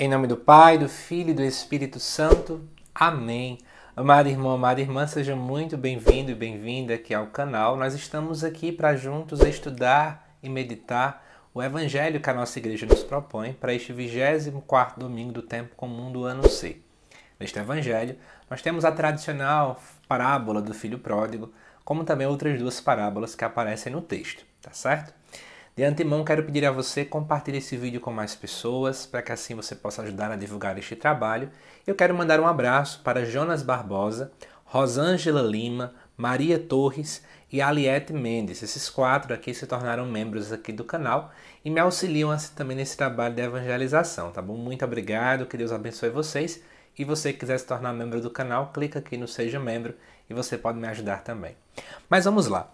Em nome do Pai, do Filho e do Espírito Santo. Amém. Amado irmão, amada irmã, seja muito bem-vindo e bem-vinda aqui ao canal. Nós estamos aqui para juntos estudar e meditar o evangelho que a nossa igreja nos propõe para este 24 domingo do tempo comum do ano C. Neste evangelho, nós temos a tradicional parábola do filho pródigo, como também outras duas parábolas que aparecem no texto, tá certo? De antemão, quero pedir a você compartilhar esse vídeo com mais pessoas, para que assim você possa ajudar a divulgar este trabalho. Eu quero mandar um abraço para Jonas Barbosa, Rosângela Lima, Maria Torres e Aliette Mendes. Esses quatro aqui se tornaram membros aqui do canal e me auxiliam assim, também nesse trabalho de evangelização, tá bom? Muito obrigado, que Deus abençoe vocês. E você quiser se tornar membro do canal, clica aqui no Seja Membro e você pode me ajudar também. Mas vamos lá.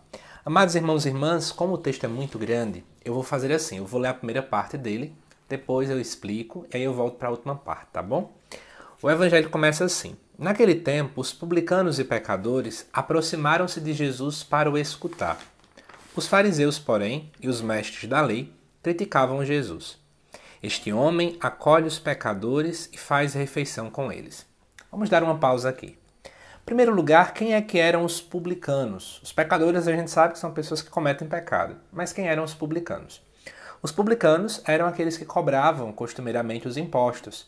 Amados irmãos e irmãs, como o texto é muito grande, eu vou fazer assim: eu vou ler a primeira parte dele, depois eu explico e aí eu volto para a última parte, tá bom? O evangelho começa assim: Naquele tempo, os publicanos e pecadores aproximaram-se de Jesus para o escutar. Os fariseus, porém, e os mestres da lei criticavam Jesus. Este homem acolhe os pecadores e faz refeição com eles. Vamos dar uma pausa aqui. Em primeiro lugar, quem é que eram os publicanos? Os pecadores a gente sabe que são pessoas que cometem pecado, mas quem eram os publicanos? Os publicanos eram aqueles que cobravam costumeiramente os impostos.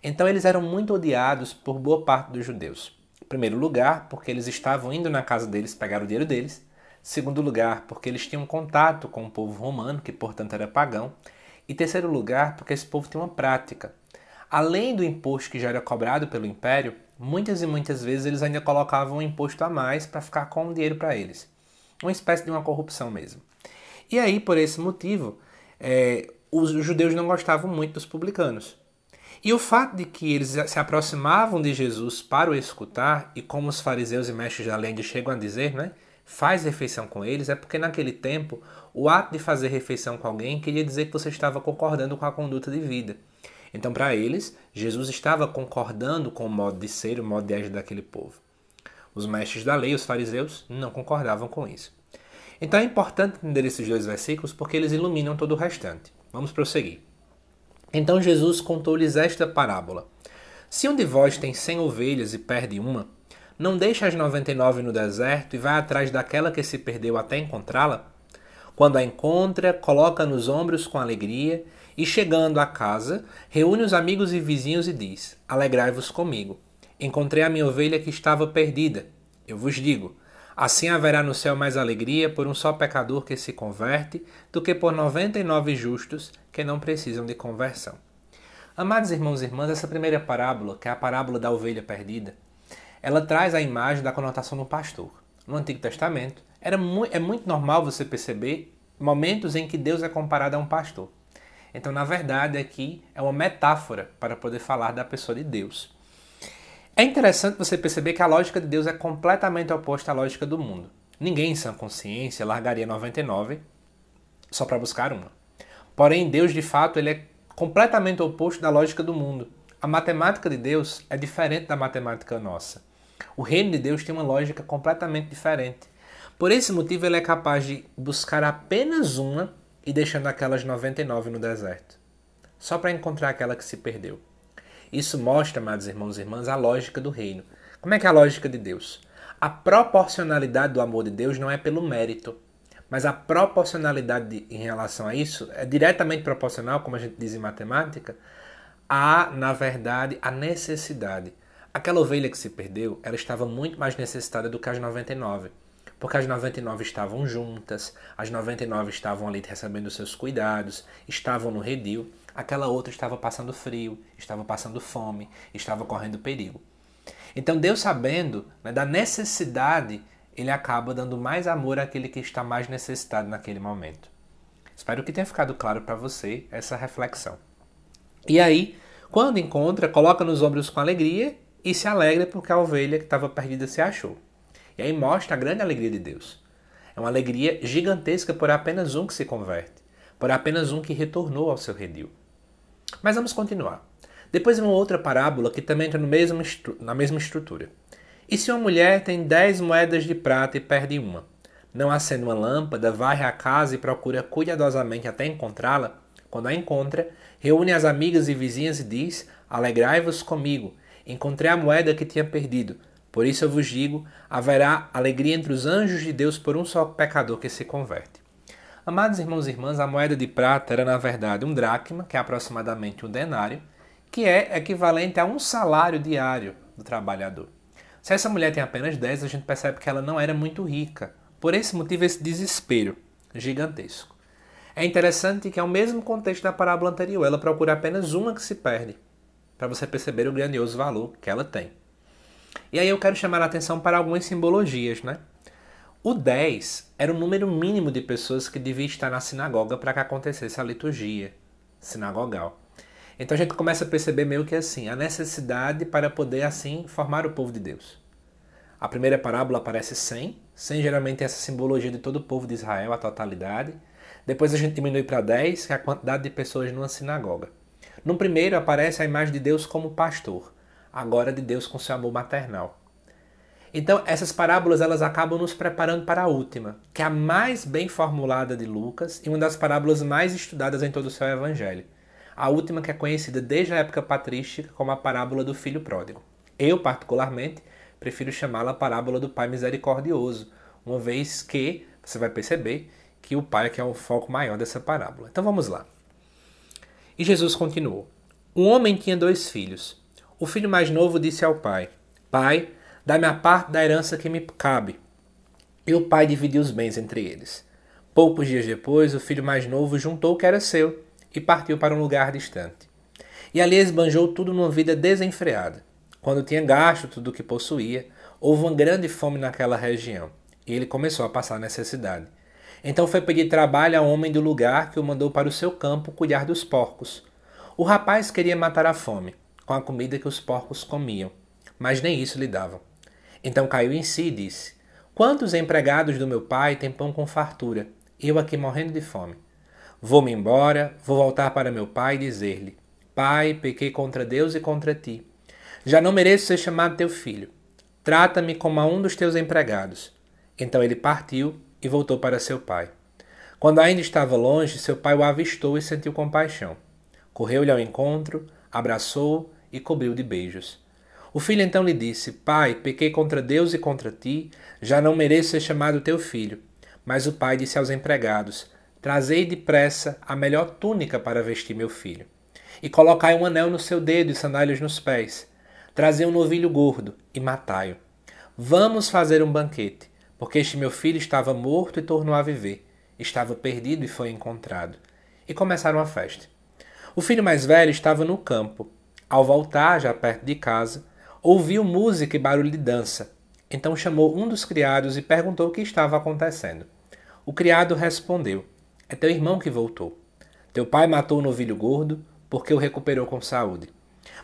Então eles eram muito odiados por boa parte dos judeus. Em primeiro lugar, porque eles estavam indo na casa deles pegar o dinheiro deles. Em segundo lugar, porque eles tinham contato com o povo romano, que portanto era pagão. E em terceiro lugar, porque esse povo tinha uma prática. Além do imposto que já era cobrado pelo império, Muitas e muitas vezes eles ainda colocavam um imposto a mais para ficar com o dinheiro para eles. Uma espécie de uma corrupção mesmo. E aí, por esse motivo, é, os judeus não gostavam muito dos publicanos. E o fato de que eles se aproximavam de Jesus para o escutar, e como os fariseus e mestres da lei chegam a dizer, né, faz refeição com eles, é porque naquele tempo o ato de fazer refeição com alguém queria dizer que você estava concordando com a conduta de vida. Então, para eles, Jesus estava concordando com o modo de ser, o modo de agir daquele povo. Os mestres da lei, os fariseus, não concordavam com isso. Então é importante entender esses dois versículos porque eles iluminam todo o restante. Vamos prosseguir. Então Jesus contou-lhes esta parábola: Se um de vós tem cem ovelhas e perde uma, não deixa as noventa e nove no deserto e vai atrás daquela que se perdeu até encontrá-la? Quando a encontra, coloca nos ombros com alegria e, chegando à casa, reúne os amigos e vizinhos e diz: Alegrai-vos comigo. Encontrei a minha ovelha que estava perdida. Eu vos digo: assim haverá no céu mais alegria por um só pecador que se converte do que por noventa e nove justos que não precisam de conversão. Amados irmãos e irmãs, essa primeira parábola, que é a parábola da ovelha perdida, ela traz a imagem da conotação do pastor. No Antigo Testamento, era mu é muito normal você perceber momentos em que Deus é comparado a um pastor. Então, na verdade, aqui é uma metáfora para poder falar da pessoa de Deus. É interessante você perceber que a lógica de Deus é completamente oposta à lógica do mundo. Ninguém em sã consciência largaria 99 só para buscar uma. Porém, Deus, de fato, ele é completamente oposto da lógica do mundo. A matemática de Deus é diferente da matemática nossa. O reino de Deus tem uma lógica completamente diferente. Por esse motivo, ele é capaz de buscar apenas uma e deixando aquelas 99 no deserto, só para encontrar aquela que se perdeu. Isso mostra, amados irmãos e irmãs, a lógica do reino. Como é que é a lógica de Deus? A proporcionalidade do amor de Deus não é pelo mérito, mas a proporcionalidade em relação a isso é diretamente proporcional, como a gente diz em matemática, a, na verdade, a necessidade. Aquela ovelha que se perdeu, ela estava muito mais necessitada do que as 99 porque as 99 estavam juntas, as 99 estavam ali recebendo seus cuidados, estavam no redil, aquela outra estava passando frio, estava passando fome, estava correndo perigo. Então, Deus, sabendo né, da necessidade, ele acaba dando mais amor àquele que está mais necessitado naquele momento. Espero que tenha ficado claro para você essa reflexão. E aí, quando encontra, coloca nos ombros com alegria e se alegra porque a ovelha que estava perdida se achou. E aí mostra a grande alegria de Deus. É uma alegria gigantesca por apenas um que se converte, por apenas um que retornou ao seu redil. Mas vamos continuar. Depois vem uma outra parábola que também entra mesmo, na mesma estrutura. E se uma mulher tem dez moedas de prata e perde uma? Não acende uma lâmpada, varre a casa e procura cuidadosamente até encontrá-la? Quando a encontra, reúne as amigas e vizinhas e diz: Alegrai-vos comigo, encontrei a moeda que tinha perdido. Por isso eu vos digo: haverá alegria entre os anjos de Deus por um só pecador que se converte. Amados irmãos e irmãs, a moeda de prata era na verdade um dracma, que é aproximadamente um denário, que é equivalente a um salário diário do trabalhador. Se essa mulher tem apenas 10, a gente percebe que ela não era muito rica. Por esse motivo, esse desespero gigantesco. É interessante que, ao mesmo contexto da parábola anterior, ela procura apenas uma que se perde, para você perceber o grandioso valor que ela tem. E aí eu quero chamar a atenção para algumas simbologias, né? O 10 era o número mínimo de pessoas que devia estar na sinagoga para que acontecesse a liturgia sinagogal. Então a gente começa a perceber meio que assim, a necessidade para poder assim formar o povo de Deus. A primeira parábola aparece 100, 100 geralmente é essa simbologia de todo o povo de Israel, a totalidade. Depois a gente diminui para 10, que é a quantidade de pessoas numa sinagoga. No primeiro aparece a imagem de Deus como pastor agora de Deus com seu amor maternal. Então, essas parábolas elas acabam nos preparando para a última, que é a mais bem formulada de Lucas e uma das parábolas mais estudadas em todo o seu evangelho. A última que é conhecida desde a época patrística como a parábola do filho pródigo. Eu, particularmente, prefiro chamá-la parábola do pai misericordioso, uma vez que você vai perceber que o pai é que é o foco maior dessa parábola. Então vamos lá. E Jesus continuou: Um homem tinha dois filhos. O filho mais novo disse ao pai: Pai, dá-me a parte da herança que me cabe. E o pai dividiu os bens entre eles. Poucos dias depois, o filho mais novo juntou o que era seu e partiu para um lugar distante. E ali esbanjou tudo numa vida desenfreada. Quando tinha gasto tudo o que possuía, houve uma grande fome naquela região e ele começou a passar necessidade. Então foi pedir trabalho ao homem do lugar que o mandou para o seu campo cuidar dos porcos. O rapaz queria matar a fome, com a comida que os porcos comiam, mas nem isso lhe davam. Então caiu em si e disse: Quantos empregados do meu pai têm pão com fartura, eu aqui morrendo de fome? Vou-me embora, vou voltar para meu pai e dizer-lhe: Pai, pequei contra Deus e contra ti. Já não mereço ser chamado teu filho. Trata-me como a um dos teus empregados. Então ele partiu e voltou para seu pai. Quando ainda estava longe, seu pai o avistou e sentiu compaixão. Correu-lhe ao encontro, abraçou e cobriu de beijos. O filho então lhe disse: Pai, pequei contra Deus e contra ti, já não mereço ser chamado teu filho. Mas o pai disse aos empregados: Trazei depressa a melhor túnica para vestir meu filho, e colocai um anel no seu dedo e sandálias nos pés. Trazei um novilho gordo e matai-o. Vamos fazer um banquete, porque este meu filho estava morto e tornou a viver, estava perdido e foi encontrado. E começaram a festa. O filho mais velho estava no campo. Ao voltar, já perto de casa, ouviu música e barulho de dança. Então chamou um dos criados e perguntou o que estava acontecendo. O criado respondeu: É teu irmão que voltou. Teu pai matou o um novilho gordo porque o recuperou com saúde.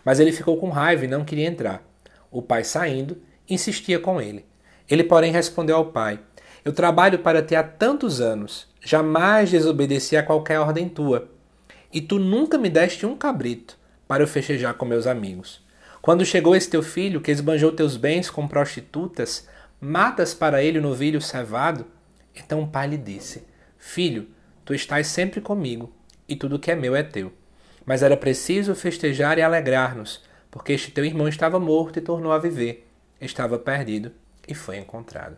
Mas ele ficou com raiva e não queria entrar. O pai, saindo, insistia com ele. Ele, porém, respondeu ao pai: Eu trabalho para ti há tantos anos, jamais desobedeci a qualquer ordem tua e tu nunca me deste um cabrito para eu festejar com meus amigos. Quando chegou esse teu filho, que esbanjou teus bens com prostitutas, matas para ele o novilho cevado? Então o pai lhe disse: Filho, tu estás sempre comigo, e tudo que é meu é teu. Mas era preciso festejar e alegrar-nos, porque este teu irmão estava morto e tornou a viver, estava perdido e foi encontrado.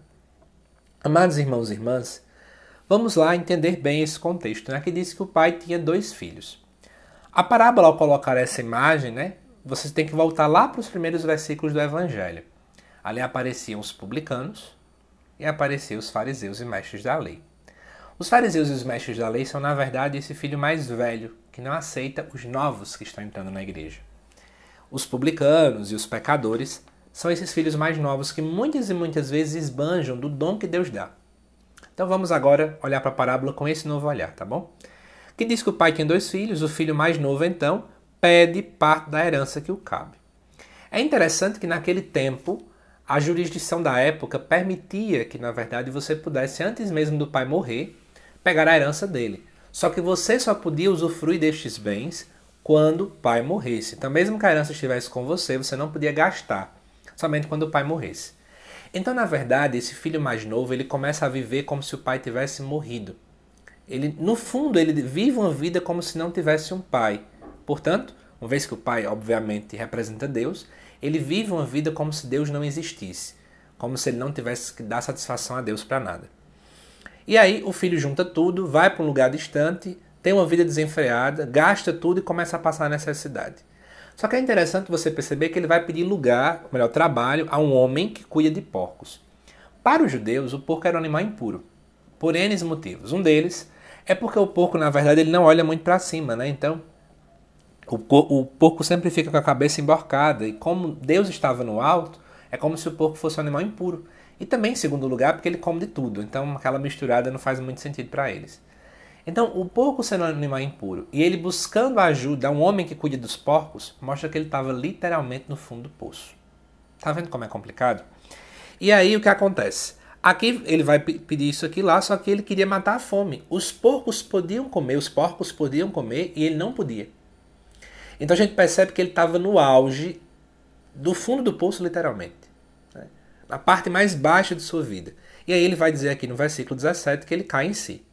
Amados irmãos e irmãs, Vamos lá entender bem esse contexto, né? que diz que o pai tinha dois filhos. A parábola, ao colocar essa imagem, né, vocês têm que voltar lá para os primeiros versículos do Evangelho. Ali apareciam os publicanos e apareciam os fariseus e mestres da lei. Os fariseus e os mestres da lei são, na verdade, esse filho mais velho, que não aceita os novos que estão entrando na igreja. Os publicanos e os pecadores são esses filhos mais novos que muitas e muitas vezes esbanjam do dom que Deus dá. Então vamos agora olhar para a parábola com esse novo olhar, tá bom? Que diz que o pai tem dois filhos, o filho mais novo então pede parte da herança que o cabe. É interessante que naquele tempo a jurisdição da época permitia que, na verdade, você pudesse, antes mesmo do pai morrer, pegar a herança dele. Só que você só podia usufruir destes bens quando o pai morresse. Então, mesmo que a herança estivesse com você, você não podia gastar, somente quando o pai morresse. Então, na verdade, esse filho mais novo, ele começa a viver como se o pai tivesse morrido. Ele, no fundo, ele vive uma vida como se não tivesse um pai. Portanto, uma vez que o pai, obviamente, representa Deus, ele vive uma vida como se Deus não existisse, como se ele não tivesse que dar satisfação a Deus para nada. E aí o filho junta tudo, vai para um lugar distante, tem uma vida desenfreada, gasta tudo e começa a passar necessidade. Só que é interessante você perceber que ele vai pedir lugar, melhor, trabalho a um homem que cuida de porcos. Para os judeus, o porco era um animal impuro, por N motivos. Um deles é porque o porco, na verdade, ele não olha muito para cima, né? Então, o, o porco sempre fica com a cabeça emborcada, e como Deus estava no alto, é como se o porco fosse um animal impuro. E também, em segundo lugar, porque ele come de tudo, então aquela misturada não faz muito sentido para eles. Então, o porco sendo um animal impuro e ele buscando ajuda a um homem que cuida dos porcos, mostra que ele estava literalmente no fundo do poço. Tá vendo como é complicado? E aí o que acontece? Aqui ele vai pedir isso aqui lá, só que ele queria matar a fome. Os porcos podiam comer, os porcos podiam comer e ele não podia. Então a gente percebe que ele estava no auge do fundo do poço, literalmente. Né? Na parte mais baixa de sua vida. E aí ele vai dizer aqui no versículo 17 que ele cai em si.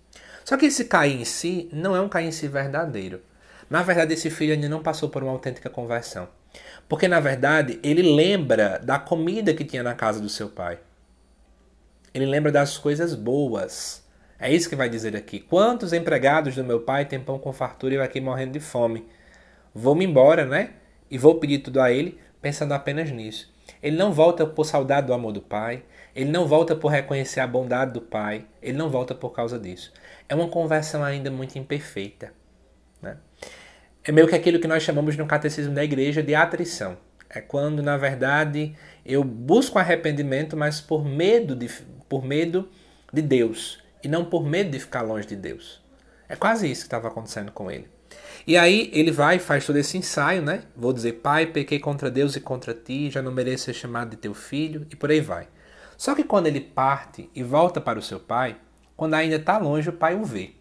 Só que esse cair em si não é um cair em si verdadeiro. Na verdade, esse filho ainda não passou por uma autêntica conversão. Porque, na verdade, ele lembra da comida que tinha na casa do seu pai. Ele lembra das coisas boas. É isso que vai dizer aqui. Quantos empregados do meu pai têm pão com fartura e eu aqui morrendo de fome? Vou-me embora, né? E vou pedir tudo a ele, pensando apenas nisso. Ele não volta por saudade do amor do pai. Ele não volta por reconhecer a bondade do pai. Ele não volta por causa disso é uma conversão ainda muito imperfeita. Né? É meio que aquilo que nós chamamos no catecismo da igreja de atrição. É quando, na verdade, eu busco arrependimento, mas por medo de, por medo de Deus, e não por medo de ficar longe de Deus. É quase isso que estava acontecendo com ele. E aí ele vai e faz todo esse ensaio, né? Vou dizer, pai, pequei contra Deus e contra ti, já não mereço ser chamado de teu filho, e por aí vai. Só que quando ele parte e volta para o seu pai, quando ainda está longe, o pai o vê.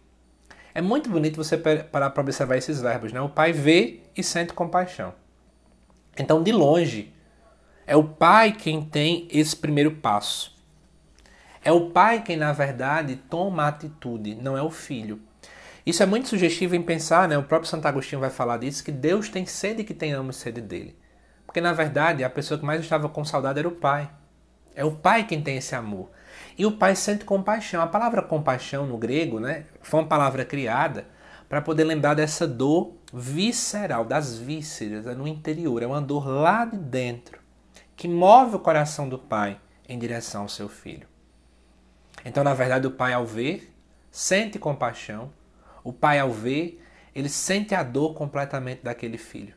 É muito bonito você parar para observar esses verbos, né? O pai vê e sente compaixão. Então, de longe, é o pai quem tem esse primeiro passo. É o pai quem, na verdade, toma a atitude, não é o filho. Isso é muito sugestivo em pensar, né? O próprio Santo Agostinho vai falar disso, que Deus tem sede que tenhamos sede dele. Porque, na verdade, a pessoa que mais estava com saudade era o pai. É o pai quem tem esse amor. E o pai sente compaixão. A palavra compaixão no grego né, foi uma palavra criada para poder lembrar dessa dor visceral, das vísceras, é no interior. É uma dor lá de dentro que move o coração do pai em direção ao seu filho. Então, na verdade, o pai, ao ver, sente compaixão. O pai, ao ver, ele sente a dor completamente daquele filho.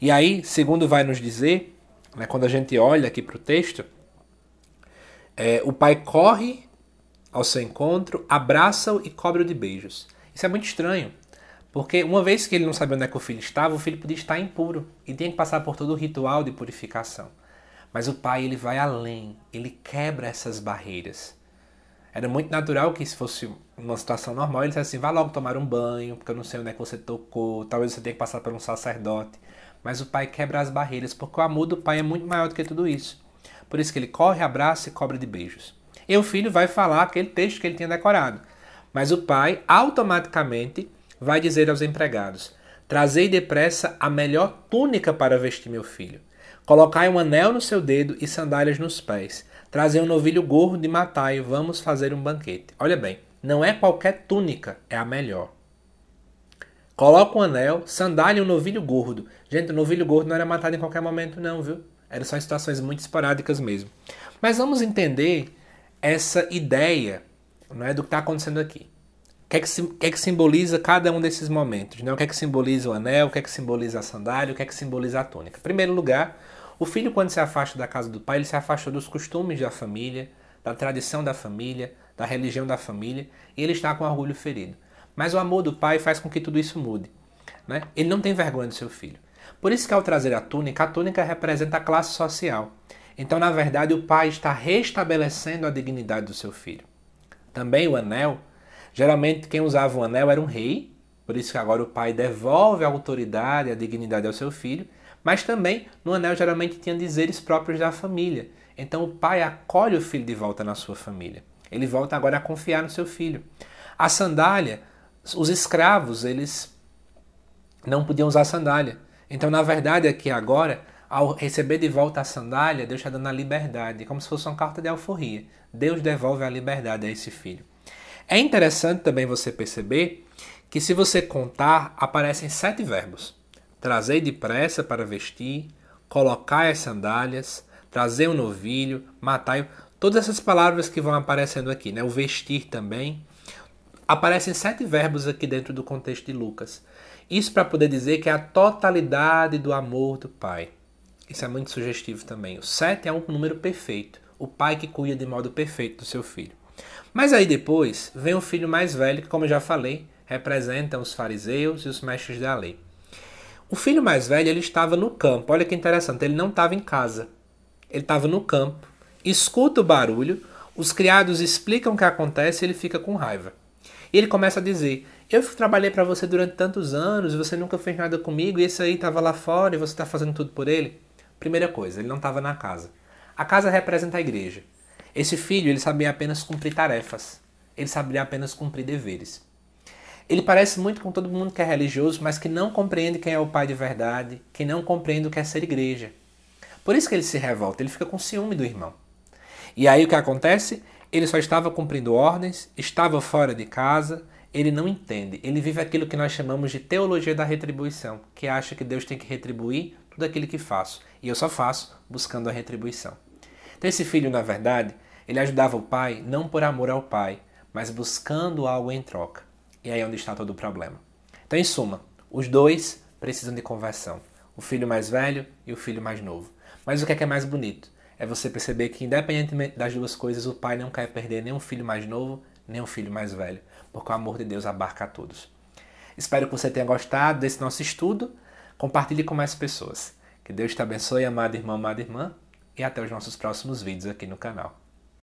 E aí, segundo vai nos dizer, né, quando a gente olha aqui para o texto, é, o pai corre ao seu encontro, abraça-o e cobre-o de beijos. Isso é muito estranho, porque uma vez que ele não sabia onde é que o filho estava, o filho podia estar impuro e tinha que passar por todo o ritual de purificação. Mas o pai ele vai além, ele quebra essas barreiras. Era muito natural que se fosse uma situação normal, ele dissesse assim, vá logo tomar um banho, porque eu não sei onde é que você tocou, talvez você tenha que passar por um sacerdote. Mas o pai quebra as barreiras, porque o amor do pai é muito maior do que tudo isso. Por isso que ele corre, abraça e cobra de beijos. E o filho vai falar aquele texto que ele tinha decorado. Mas o pai automaticamente vai dizer aos empregados: Trazei depressa a melhor túnica para vestir meu filho. Colocai um anel no seu dedo e sandálias nos pés. Trazei um novilho gordo e matai, vamos fazer um banquete. Olha bem, não é qualquer túnica, é a melhor. Coloca um anel, sandália e um novilho gordo. Gente, o novilho gordo não era matado em qualquer momento, não, viu? Eram só situações muito esporádicas mesmo. Mas vamos entender essa ideia né, do que está acontecendo aqui. O que, é que, que, é que, simboliza cada um desses momentos? Né? O que é que simboliza o anel? O que é que simboliza a sandália? O que é que simboliza a túnica? Em primeiro lugar, o filho, quando se afasta da casa do pai, ele se afasta dos costumes da família, da tradição da família, da religião da família, e ele está com orgulho ferido. Mas o amor do pai faz com que tudo isso mude. Né? Ele não tem vergonha do seu filho. Por isso que ao trazer a túnica, a túnica representa a classe social. Então, na verdade, o pai está restabelecendo a dignidade do seu filho. Também o anel. Geralmente, quem usava o anel era um rei, por isso que agora o pai devolve a autoridade, a dignidade ao seu filho. Mas também no anel geralmente tinha dizeres próprios da família. Então, o pai acolhe o filho de volta na sua família. Ele volta agora a confiar no seu filho. A sandália, os escravos, eles não podiam usar sandália. Então, na verdade, aqui agora, ao receber de volta a sandália, Deus está dando a liberdade, como se fosse uma carta de alforria. Deus devolve a liberdade a esse filho. É interessante também você perceber que, se você contar, aparecem sete verbos: trazei depressa para vestir, colocar as sandálias, trazer um novilho, matar. Todas essas palavras que vão aparecendo aqui, né? o vestir também. Aparecem sete verbos aqui dentro do contexto de Lucas. Isso para poder dizer que é a totalidade do amor do Pai. Isso é muito sugestivo também. O 7 é um número perfeito. O pai que cuida de modo perfeito do seu filho. Mas aí depois vem o filho mais velho, que, como eu já falei, representa os fariseus e os mestres da lei. O filho mais velho ele estava no campo. Olha que interessante, ele não estava em casa. Ele estava no campo, escuta o barulho, os criados explicam o que acontece e ele fica com raiva. E ele começa a dizer: eu trabalhei para você durante tantos anos, você nunca fez nada comigo, e esse aí estava lá fora e você está fazendo tudo por ele. Primeira coisa, ele não estava na casa. A casa representa a igreja. Esse filho, ele sabia apenas cumprir tarefas. Ele sabia apenas cumprir deveres. Ele parece muito com todo mundo que é religioso, mas que não compreende quem é o pai de verdade, que não compreende o que é ser igreja. Por isso que ele se revolta, ele fica com ciúme do irmão. E aí o que acontece? Ele só estava cumprindo ordens, estava fora de casa, ele não entende. Ele vive aquilo que nós chamamos de teologia da retribuição, que acha que Deus tem que retribuir tudo aquilo que faço. E eu só faço buscando a retribuição. Então, esse filho, na verdade, ele ajudava o pai não por amor ao pai, mas buscando algo em troca. E aí é onde está todo o problema. Então, em suma, os dois precisam de conversão: o filho mais velho e o filho mais novo. Mas o que é, que é mais bonito? É você perceber que, independentemente das duas coisas, o pai não quer perder nem um filho mais novo, nem um filho mais velho porque o amor de Deus abarca a todos. Espero que você tenha gostado desse nosso estudo. Compartilhe com mais pessoas. Que Deus te abençoe, amado irmão, amada irmã, e até os nossos próximos vídeos aqui no canal.